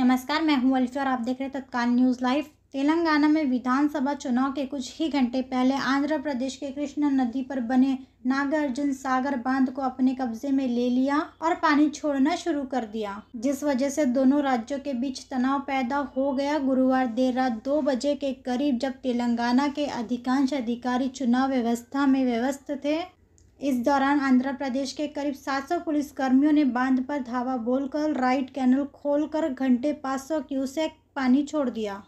नमस्कार मैं हूं अल्फी और आप देख रहे हैं तत्काल न्यूज़ लाइव तेलंगाना में विधानसभा चुनाव के कुछ ही घंटे पहले आंध्र प्रदेश के कृष्णा नदी पर बने नागार्जुन सागर बांध को अपने कब्जे में ले लिया और पानी छोड़ना शुरू कर दिया जिस वजह से दोनों राज्यों के बीच तनाव पैदा हो गया गुरुवार देर रात दो बजे के करीब जब तेलंगाना के अधिकांश अधिकारी चुनाव व्यवस्था में व्यस्त थे इस दौरान आंध्र प्रदेश के करीब 700 पुलिसकर्मियों ने बांध पर धावा बोलकर राइट कैनल खोलकर घंटे 500 क्यूसेक पानी छोड़ दिया